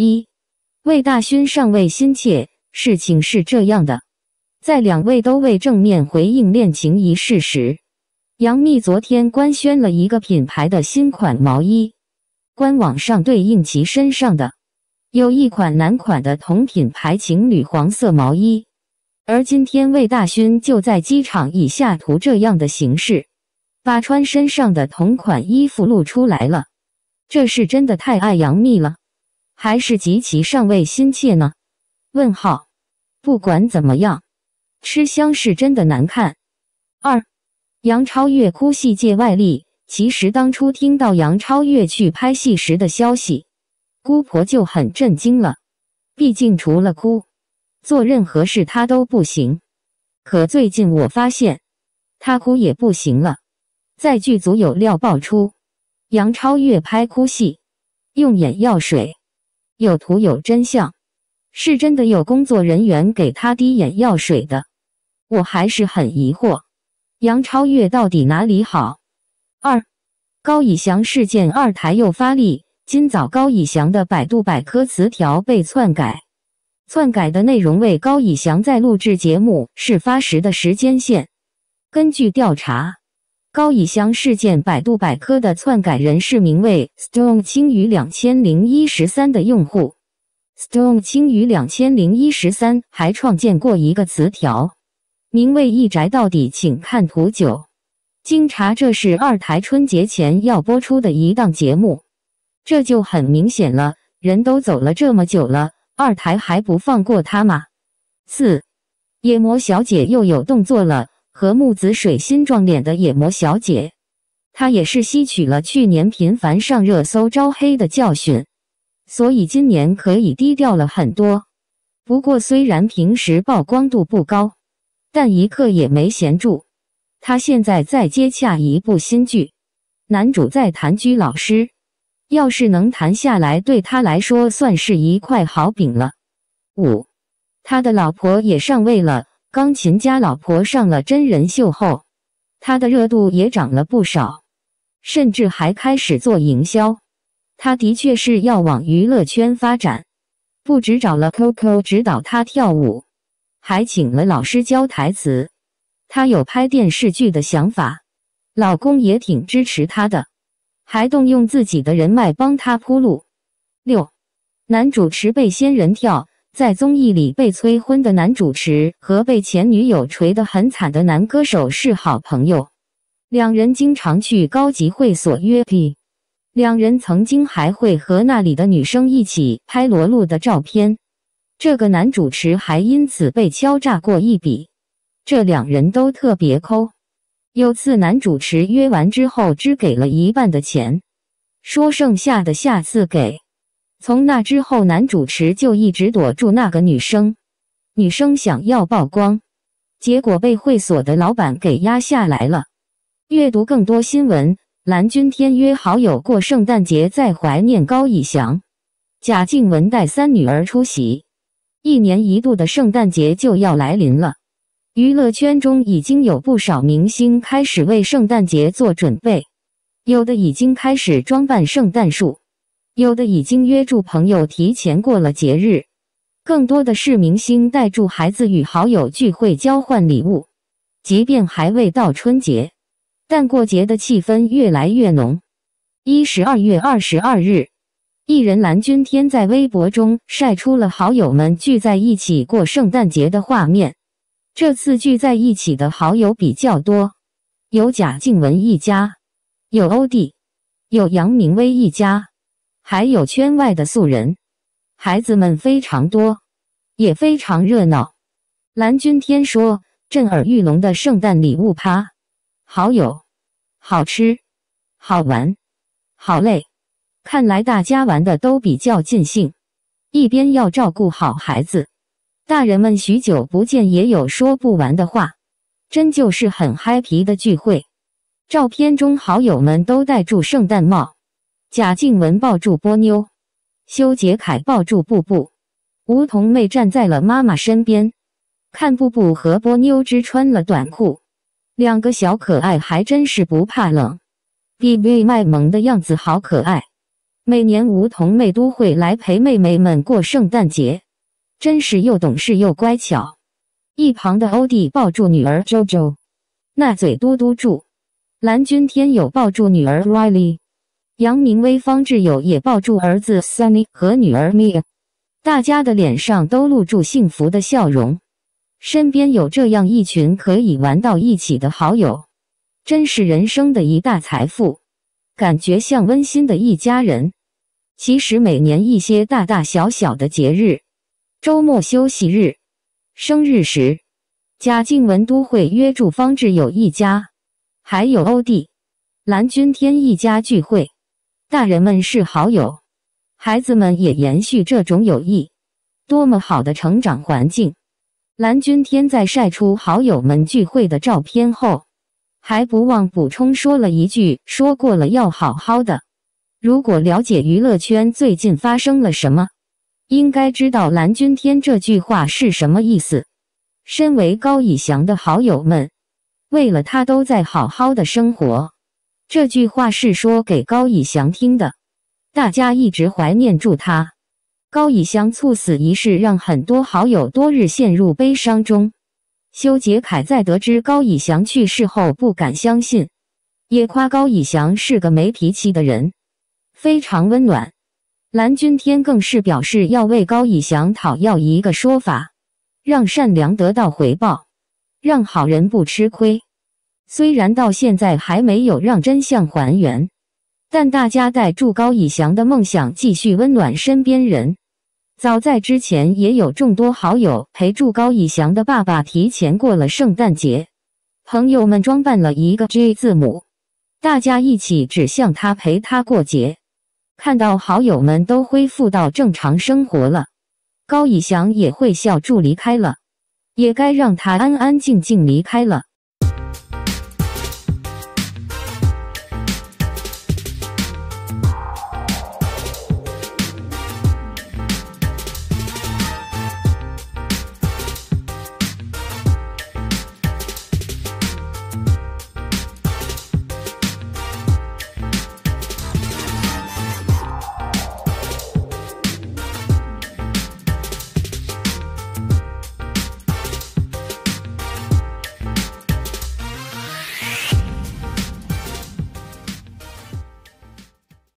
一，魏大勋上位心切。事情是这样的，在两位都未正面回应恋情一事时，杨幂昨天官宣了一个品牌的新款毛衣，官网上对应其身上的有一款男款的同品牌情侣黄色毛衣。而今天魏大勋就在机场以下图这样的形式，把穿身上的同款衣服露出来了。这是真的太爱杨幂了。还是极其上位心切呢？问号。不管怎么样，吃香是真的难看。二，杨超越哭戏借外力。其实当初听到杨超越去拍戏时的消息，姑婆就很震惊了。毕竟除了哭，做任何事她都不行。可最近我发现，她哭也不行了。在剧组有料爆出，杨超越拍哭戏用眼药水。有图有真相，是真的有工作人员给他滴眼药水的，我还是很疑惑，杨超越到底哪里好？二，高以翔事件二台又发力，今早高以翔的百度百科词条被篡改，篡改的内容为高以翔在录制节目事发时的时间线，根据调查。高以翔事件，百度百科的篡改人是名为 “Stone 青鱼两千零一十三”的用户。Stone 青鱼两千零一十三还创建过一个词条，名为“一宅到底”。请看图九。经查，这是二台春节前要播出的一档节目，这就很明显了。人都走了这么久了，二台还不放过他吗？四，野魔小姐又有动作了。和木子水新撞脸的野魔小姐，她也是吸取了去年频繁上热搜招黑的教训，所以今年可以低调了很多。不过虽然平时曝光度不高，但一刻也没闲住。她现在在接洽一部新剧，男主在谈居老师，要是能谈下来，对他来说算是一块好饼了。五，他的老婆也上位了。钢琴家老婆上了真人秀后，她的热度也涨了不少，甚至还开始做营销。她的确是要往娱乐圈发展，不止找了 Coco 指导她跳舞，还请了老师教台词。她有拍电视剧的想法，老公也挺支持她的，还动用自己的人脉帮她铺路。六，男主持被仙人跳。在综艺里被催婚的男主持和被前女友锤得很惨的男歌手是好朋友，两人经常去高级会所约会，两人曾经还会和那里的女生一起拍裸露的照片。这个男主持还因此被敲诈过一笔。这两人都特别抠，有次男主持约完之后只给了一半的钱，说剩下的下次给。从那之后，男主持就一直躲住那个女生。女生想要曝光，结果被会所的老板给压下来了。阅读更多新闻：蓝钧天约好友过圣诞节，在怀念高以翔。贾静雯带三女儿出席。一年一度的圣诞节就要来临了，娱乐圈中已经有不少明星开始为圣诞节做准备，有的已经开始装扮圣诞树。有的已经约住朋友提前过了节日，更多的是明星带住孩子与好友聚会交换礼物。即便还未到春节，但过节的气氛越来越浓。一十二月二十二日，艺人蓝钧天在微博中晒出了好友们聚在一起过圣诞节的画面。这次聚在一起的好友比较多，有贾静雯一家，有欧弟，有杨明威一家。还有圈外的素人，孩子们非常多，也非常热闹。蓝君天说：“震耳欲聋的圣诞礼物趴，好友、好吃、好玩、好累，看来大家玩的都比较尽兴。一边要照顾好孩子，大人们许久不见也有说不完的话，真就是很嗨皮的聚会。”照片中好友们都戴住圣诞帽。贾静雯抱住波妞，修杰楷抱住布布，梧桐妹站在了妈妈身边，看布布和波妞只穿了短裤，两个小可爱还真是不怕冷。BB 卖萌的样子好可爱。每年梧桐妹都会来陪妹妹们过圣诞节，真是又懂事又乖巧。一旁的欧弟抱住女儿 JoJo，那嘴嘟嘟住。蓝军天有抱住女儿 Riley。杨明威、方志友也抱住儿子 Sunny 和女儿 Mia，大家的脸上都露出幸福的笑容。身边有这样一群可以玩到一起的好友，真是人生的一大财富。感觉像温馨的一家人。其实每年一些大大小小的节日、周末休息日、生日时，贾静雯都会约住方志友一家，还有欧弟、蓝君天一家聚会。大人们是好友，孩子们也延续这种友谊，多么好的成长环境！蓝君天在晒出好友们聚会的照片后，还不忘补充说了一句：“说过了，要好好的。”如果了解娱乐圈最近发生了什么，应该知道蓝君天这句话是什么意思。身为高以翔的好友们，为了他都在好好的生活。这句话是说给高以翔听的，大家一直怀念住他。高以翔猝死一事让很多好友多日陷入悲伤中。修杰楷在得知高以翔去世后不敢相信，也夸高以翔是个没脾气的人，非常温暖。蓝钧天更是表示要为高以翔讨要一个说法，让善良得到回报，让好人不吃亏。虽然到现在还没有让真相还原，但大家带祝高以翔的梦想继续温暖身边人。早在之前，也有众多好友陪祝高以翔的爸爸提前过了圣诞节。朋友们装扮了一个 J 字母，大家一起指向他陪他过节。看到好友们都恢复到正常生活了，高以翔也会笑祝离开了。也该让他安安静静离开了。